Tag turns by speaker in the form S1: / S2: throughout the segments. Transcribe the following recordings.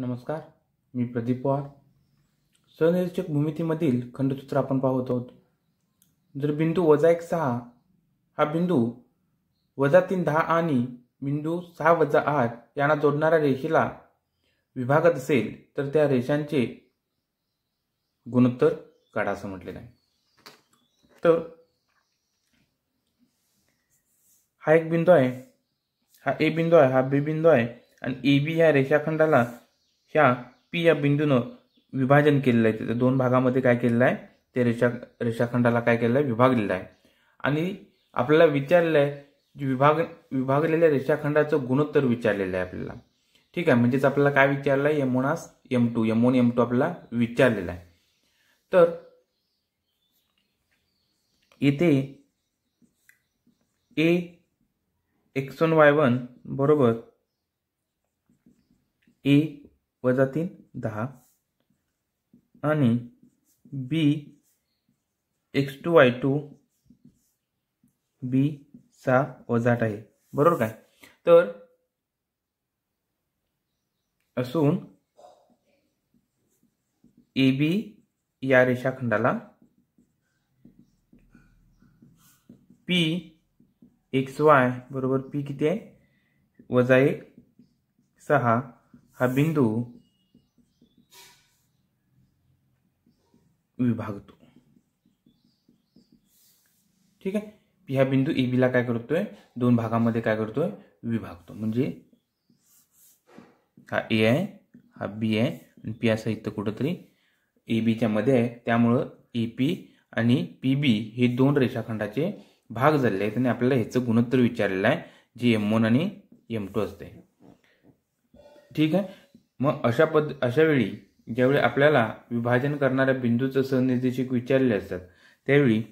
S1: नमस्कार मी प्रदीप पवार सहनिरीक्षक भूमितीमधील खंडसूत्र आपण पाहत आहोत जर बिंदू वजा एक सहा हा बिंदू वजा तीन दहा आणि बिंदू सहा वजा आठ यांना जोडणाऱ्या रेषेला विभागत असेल तर त्या रेषांचे गुणोत्तर काढा असं म्हटलेलं आहे तर हा एक बिंदू आहे हा ए बिंदू आहे हा बी बिंदू आहे आणि ए बी ह्या रेषाखंडाला ह्या पी या बिंदूनं विभाजन केलेलं आहे तिथे दोन भागामध्ये काय केलेलं आहे ते रेषा रेषाखंडाला काय केलेलं आहे विभागलेलं आहे आणि आपल्याला विचारलं आहे विभाग विभागलेल्या रेषाखंडाचं गुणोत्तर विचारलेलं आहे आपल्याला ठीक आहे म्हणजेच आपल्याला काय विचारलं आहे M M two M M two आपल्याला विचारलेला आहे तर येथे A x one Y one बरोबर ए वजा तीन दहा आणि B x two Y two B सहा वजा आठ आहे बरोबर काय तर असून ए बी या रेषाखंडाला पी एक्स वाय बरोबर पी किती आहे वजा एक सहा हा बिंदू विभागतो ठीक आहे ह्या बिंदू ए बीला काय करतोय दोन भागामध्ये काय करतोय विभागतो म्हणजे हा ए आहे हा बी आहे आणि पी असा इथं कुठंतरी ए बीच्या मध्ये आहे त्यामुळं ए पी आणि पी बी हे दोन रेषाखंडाचे भाग झालेले आहेत आणि आपल्याला ह्याचं गुणोत्तर विचारलेलं आहे जे एम वन आणि एम टू असते ठीक आहे मग अशा पद अशा वेळी ज्यावेळी आपल्याला विभाजन करणाऱ्या बिंदूचं सहनिर्देशिक विचारले असतात त्यावेळी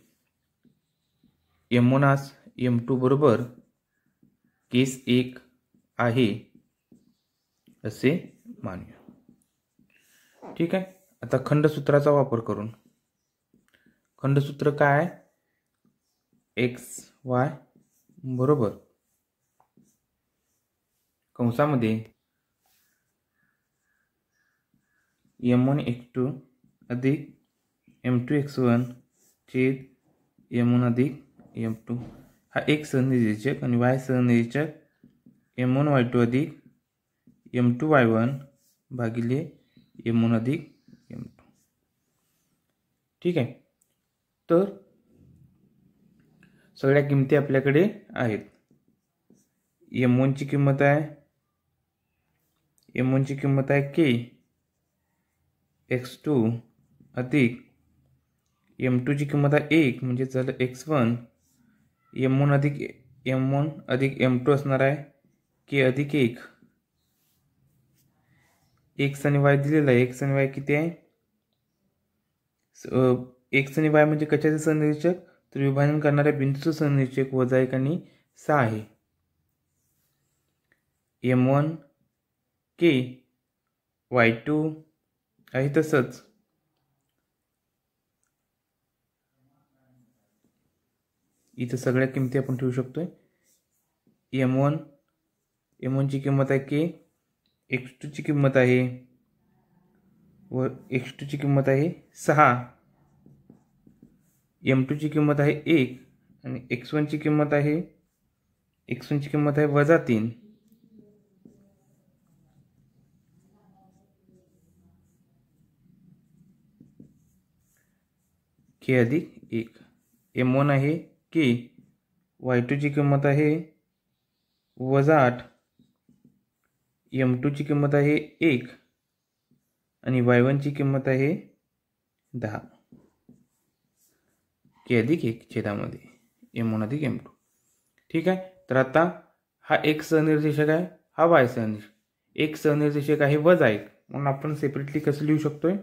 S1: यमुनास यम टू बरोबर केस एक आहे असे मानूया ठीक आहे आता खंडसूत्राचा वापर करून खंडसूत्र काय आहे एक्स वाय बरोबर कंसामध्ये एम वन एक्स टू अधिक एम टू एक्स वन छेद एम वन अधिक एम टू हा एक सहनिर्देशक आणि वाय सहनिर्देशक एम वन वाय टू अधिक एम टू वाय वन भागिले एम वन अधिक एम टू ठीक आहे तर सगळ्या किमती आपल्याकडे आहेत एम वनची किंमत आहे एम वनची किंमत आहे के एक्स टू अधिक एम टूची किंमत आहे एक म्हणजे झालं एक्स वन एम वन अधिक एम वन अधिक एम टू असणार आहे के अधिक एक एक्स आणि वाय दिलेला आहे एक्स आणि वाय किती आहे एक्स आणि वाय म्हणजे कशाचे संनिरीक्षक तर विभाजन करणाऱ्या बिंदूचं संनिरीक्षक वजा एक आणि सहा आहे M one K Y two आहे तसंच इथं सगळ्या किमती आपण ठेवू शकतोय एम वन एम वनची किंमत आहे के एक्स टूची किंमत आहे व एक्स टूची किंमत आहे सहा एम टूची किंमत आहे एक आणि एक्स वनची किंमत आहे एक्स वनची किंमत आहे वजा तीन के अधिक एक एम वन आहे के वाय टूची किंमत आहे वजा आठ एम टूची किंमत आहे एक आणि वाय वनची किंमत आहे दहा के अधिक एक छेदामध्ये एम वन अधिक एम टू ठीक आहे तर आता हा एक सहनिर्देशक आहे हा वाय सहनिर्देश एक सहनिर्देशक आहे वजा एक म्हणून आपण सेपरेटली कसं लिहू शकतोय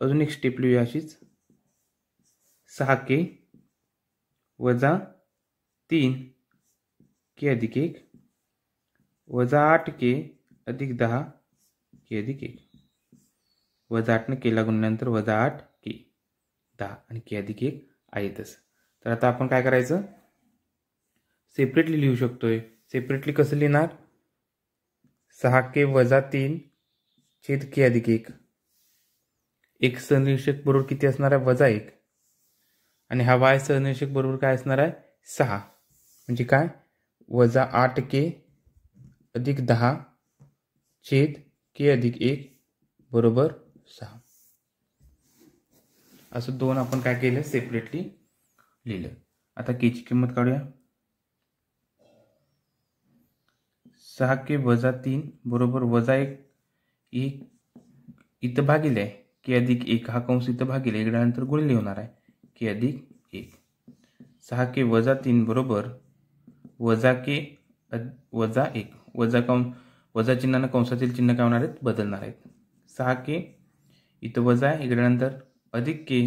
S1: अजून एक स्टेप लिहूया अशीच सहा के वजा तीन के अधिक एक वजा आठ के अधिक दहा के अधिक एक वजा आठनं केला गुणल्यानंतर वजा आठ के दहा आणि के अधिक एक आहेतच तर आता आपण काय करायचं सेपरेटली लिहू शकतोय सेपरेटली कसं लिहिणार सहा के वजा तीन छेद के अधिक एक एक सहनिरीक्षक बरोबर किती असणार आहे वजा एक आणि हा वाय सहनिरीक्षक बरोबर काय असणार आहे सहा म्हणजे काय वजा आठ के अधिक दहा छेद के अधिक एक बरोबर सहा असं दोन आपण काय केलं सेपरेटली लिहिलं आता केची किंमत काढूया सहा के वजा तीन बरोबर वजा एक इथं भागिले आहे के अधिक एक हा कंस इथं भागिले इगड्यानंतर गुणिले होणार आहे के अधिक एक सहा के वजा तीन बरोबर वजा के वजा एक वजा कं वजा चिन्हानं कंसातील चिन्ह काय होणार आहेत बदलणार आहेत सहा के इथं वजा आहे इकड्यानंतर अधिक के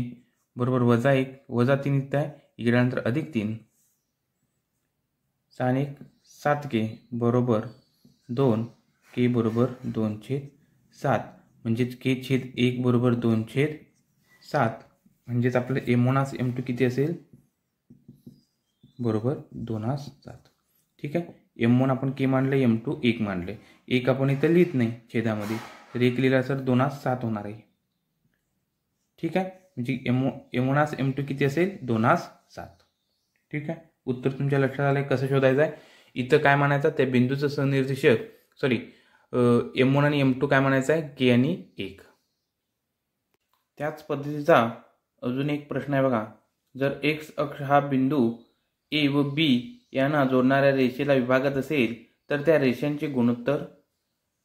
S1: बरोबर वजा एक वजा तीन इथं आहे इकड्यानंतर अधिक तीन सहा एक सात के बरोबर दोन के बरोबर दोनशे सात म्हणजेच के छेद एक बरोबर दोन छेद सात म्हणजेच आपलं एमोनास एम टू किती असेल बरोबर दोनास सात ठीक आहे एम वन आपण के मांडले एम टू एक मांडले एक आपण इथं लिहित नाही छेदामध्ये तर एक लिहिला सर दोनास सात होणार आहे ठीक आहे म्हणजे एमो एमोनास एम टू किती असेल दोनास सात ठीक आहे उत्तर तुमच्या लक्षात आलं कसं शोधायचं आहे इथं काय मानायचं त्या बिंदूचं सनिर्देशक सॉरी एम वन आणि एम टू काय म्हणायचं आहे के आणि एक त्याच पद्धतीचा अजून एक प्रश्न आहे बघा जर एक्स अक्ष हा बिंदू ए व बी यांना जोडणाऱ्या रेषेला विभागत असेल तर त्या रेषांचे गुणोत्तर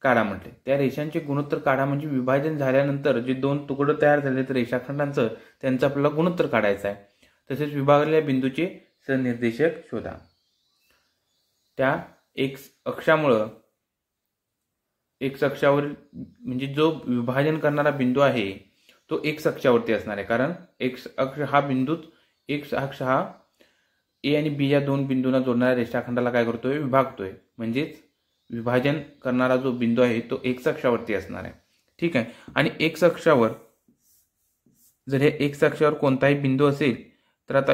S1: काढा म्हटले त्या रेषांचे गुणोत्तर काढा म्हणजे विभाजन झाल्यानंतर जे दोन तुकडं तयार झाले तर रेषाखंडांचं त्यांचं आपल्याला गुणोत्तर काढायचं आहे तसेच विभागलेल्या बिंदूचे सरनिर्देशक शोधा त्या एक्स अक्षामुळं एक अक्षावरील म्हणजे जो विभाजन करणारा बिंदू आहे तो एक्स अक्षावरती असणार आहे कारण एक्स अक्ष हा बिंदूच एक्स अक्ष हा ए आणि बी या दोन बिंदूंना जोडणाऱ्या रेषाखंडाला काय करतोय विभागतोय म्हणजेच विभाजन करणारा जो बिंदू आहे तो एक्स अक्षावरती असणार आहे ठीक आहे आणि एक्स अक्षावर जर हे एक्स अक्षावर कोणताही बिंदू असेल तर आता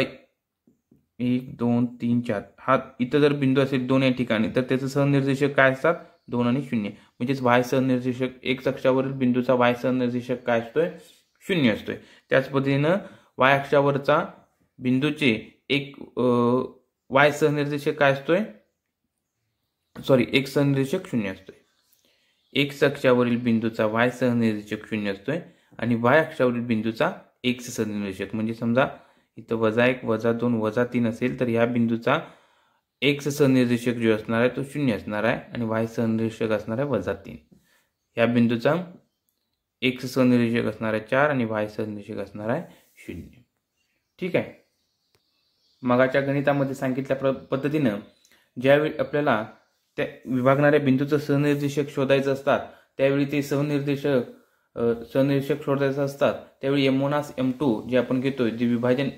S1: एक दोन तीन चार हा इथं जर बिंदू असेल दोन या ठिकाणी तर त्याचं सहनिर्देशक काय असतात दोन आणि शून्य म्हणजेच वाय सहनिर्देशक एक अक्षावरील बिंदूचा वाय सहनिर्देशक काय असतोय शून्य असतोय त्याच पद्धतीनं वाय अक्षावरचा बिंदूचे एक वाय सहनिर्देशक काय असतोय सॉरी एक सहनिर्देशक शून्य असतोय एक अक्षावरील बिंदूचा वाय सहनिर्देशक शून्य असतोय आणि वाय अक्षावरील बिंदूचा एक सहनिर्देशक म्हणजे समजा इथं वजा एक वजा दोन वजा तीन असेल तर ह्या बिंदूचा एक्स सहनिर्देशक जो असणार आहे तो शून्य असणार आहे आणि वाय सहनिर्देशक असणार आहे वजा तीन या बिंदूचा एक सहनिर्देशक असणार आहे चार आणि वाय सहनिर्देशक असणार आहे शून्य ठीक आहे मगाच्या गणितामध्ये सांगितल्या प्र पद्धतीनं ज्यावेळी आपल्याला त्या विभागणाऱ्या बिंदूचं सहनिर्देशक शोधायचं असतात त्यावेळी ते सहनिर्देशक सहनिर्देशक शोधायचं असतात त्यावेळी एम वन एम टू जे आपण घेतो जे विभाजन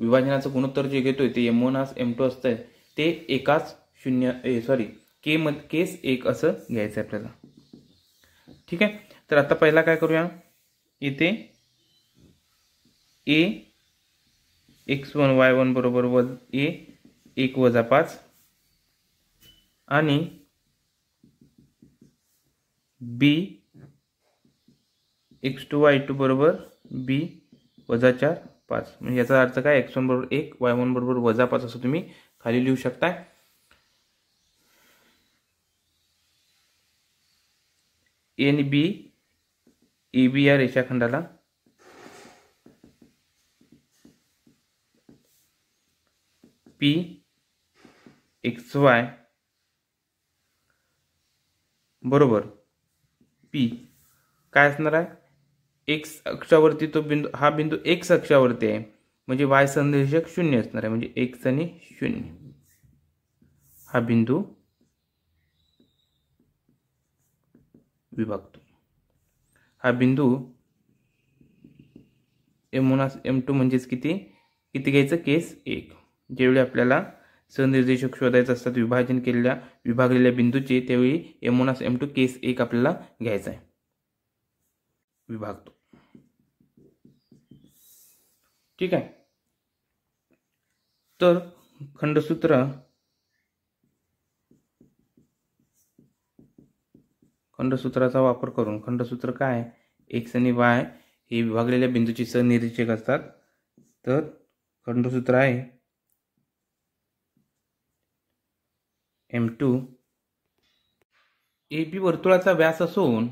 S1: विभाजनाचं गुणोत्तर जे घेतोय ते एम वन एम टू असतंय ते एकाच शून्य सॉरी के मध केस एक असं घ्यायचं आहे आपल्याला ठीक आहे तर आता पहिला काय करूया इथे A x one Y one बरोबर वज ए एक वजा पाच आणि B x two Y two बरोबर बी वजा चार पाच म्हणजे याचा अर्थ काय एक्स वन बरोबर एक वाय वन बरोबर वजा पाच असं तुम्ही खाली लिहू शकताय एन बी ए बी या रेषाखंडाला पी एक्स वाय बरोबर पी काय असणार आहे एक्स अक्षावरती तो बिंदू हा बिंदू एक्स अक्षावरती आहे म्हणजे वाय संदेशक शून्य असणार आहे म्हणजे एक्स आणि शून्य हा बिंदू विभागतो हा बिंदू एम वन एम टू म्हणजेच किती किती घ्यायचं केस एक ज्यावेळी आपल्याला सनिर्देशक शोधायचं असतात विभाजन केलेल्या विभागलेल्या बिंदूचे त्यावेळी M one M two case एक आपल्याला घ्यायचा आहे विभागतो ठीक आहे तर खंडसूत्र खंडसूत्राचा वापर करून खंडसूत्र काय एक्स आणि वाय हे विभागलेल्या बिंदूचे सनिरीक्षक असतात तर खंडसूत्र आहे एम टू ए बी वर्तुळाचा व्यास असून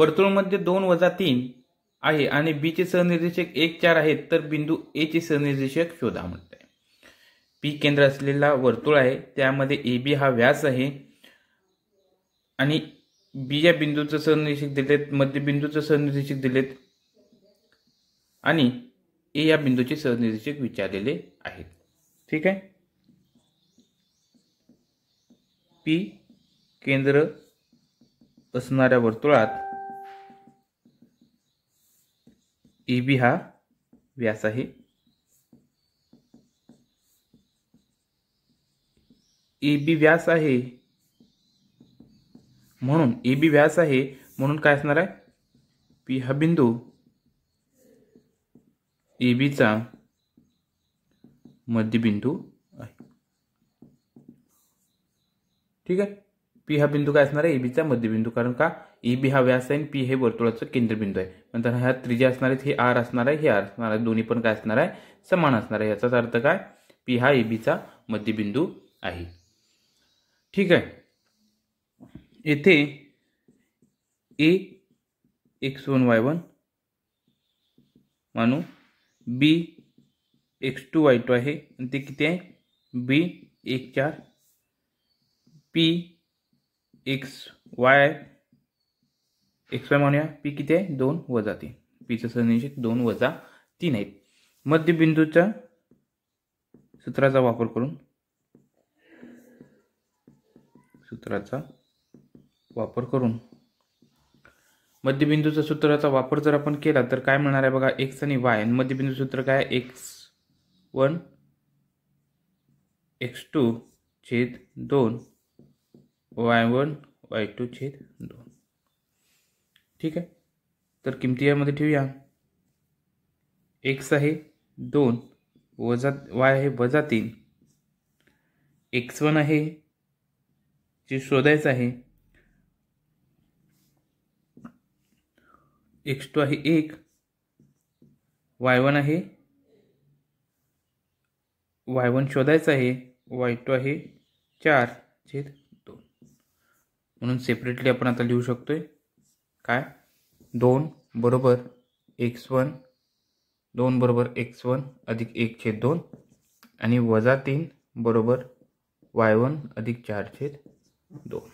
S1: वर्तुळमध्ये दोन वजा तीन आहे आणि बी चे सहनिर्देशक एक चार आहेत तर बिंदू ए चे सहनिर्देशक शोधा म्हणत आहे पी केंद्र असलेला वर्तुळ आहे त्यामध्ये ए बी हा व्यास आहे आणि बी या बिंदूचं सहनिर्देशक दिलेत बिंदूचं सहनिर्देशक दिलेत आणि ए या बिंदूचे सहनिर्देशक विचारलेले आहेत ठीक आहे पी केंद्र असणाऱ्या वर्तुळात ई बी हा व्यास आहे एबी बी व्यास आहे म्हणून ए बी व्यास आहे म्हणून काय असणार आहे पी हा बिंदू ए बीचा मध्यबिंदू आहे ठीक आहे पी हा बिंदू काय असणार आहे एबीचा बीचा मध्यबिंदू कारण का ई बी हा व्यास आहे पी हे वर्तुळाचं केंद्रबिंदू आहे नंतर ह्या त्रिजे असणार आहेत हे आर असणार आहे हे आर असणार आहे दोन्ही पण काय असणार आहे समान असणार आहे याचाच अर्थ काय पी हा ए बीचा मध्यबिंदू आहे ठीक आहे येथे A x one Y one मानू B x two Y two आहे आणि ते किती आहे बी एक चार P x y x y म्हणूया पी किती आहे दोन वजा तीन पीचं संनिश्चित दोन वजा तीन आहेत मध्यबिंदूच्या सूत्राचा वापर करून सूत्राचा वापर करून मध्यबिंदूचा सूत्राचा वापर जर आपण केला तर काय मिळणार आहे बघा एक्स आणि वाय आणि मध्यबिंदू सूत्र काय एक्स वन एक्स टू छेद दोन वाय वन वाय टू छेद दोन ठीक आहे तर किमती यामध्ये ठेवूया एक्स आहे दोन वजा वाय आहे वजा तीन एक्स वन आहे जे शोधायचं आहे एक्स टू आहे एक वाय वन आहे वाय वन शोधायचं आहे वाय टू आहे चार छेद दोन म्हणून सेपरेटली आपण आता लिहू शकतोय काय दोन बरोबर एक्स वन दोन बरोबर एक्स वन अधिक एक छेद दोन आणि वजा तीन बरोबर वाय वन अधिक चार छेद दोन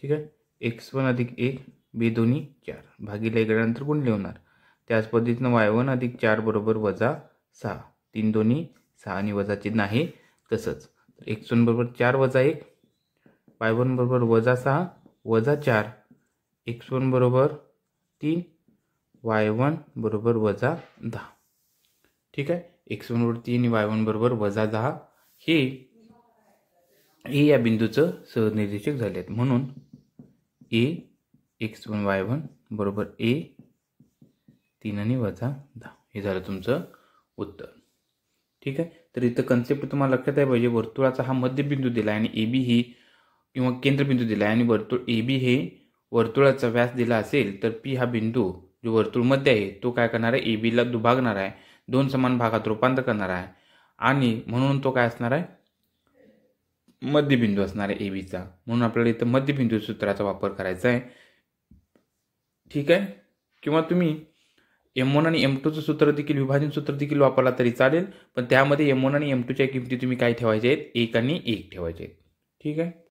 S1: ठीक आहे एक्स वन अधिक एक बे दोन्ही चार भागीला इकड्यानंतर गुणले लिहणार त्याच पद्धतीनं वाय वन अधिक चार बरोबर वजा सहा तीन दोन्ही सहा आणि वजा चिन्ह आहे तसंच एक्स वन बरोबर चार वजा एक वाय वन बरोबर वजा सहा वजा चार एक्स वन बरोबर तीन वाय वन बरोबर वजा दहा ठीक आहे एक्स वन बरोबर तीन वाय वन बरोबर वजा दहा हे ए या बिंदूचं सहनिर्देशक झाले आहेत म्हणून A x one Y one बरोबर ए तीन आणि वजा दहा हे झालं तुमचं उत्तर ठीक आहे तर इथं कन्सेप्ट तुम्हाला लक्षात आहे पाहिजे वर्तुळाचा हा मध्यबिंदू दिला आहे आणि ए बी ही किंवा केंद्रबिंदू दिला आहे आणि वर्तुळ ए बी हे वर्तुळाचा व्यास दिला असेल तर पी हा बिंदू जो वर्तुळमध्ये आहे तो काय करणार आहे ए बीला दुभागणार आहे दोन समान भागात रूपांतर करणार आहे आणि म्हणून तो काय असणार आहे मध्यबिंदू असणार आहे ए बीचा म्हणून आपल्याला इथं मध्यबिंदू सूत्राचा वापर करायचा आहे ठीक आहे किंवा तुम्ही एम वन आणि एम टूचं सूत्र देखील विभाजन सूत्र देखील वापरला तरी चालेल पण त्यामध्ये एम वन आणि एम टूच्या किमती तुम्ही काय ठेवायच्या आहेत एक आणि एक ठेवायचे आहेत ठीक आहे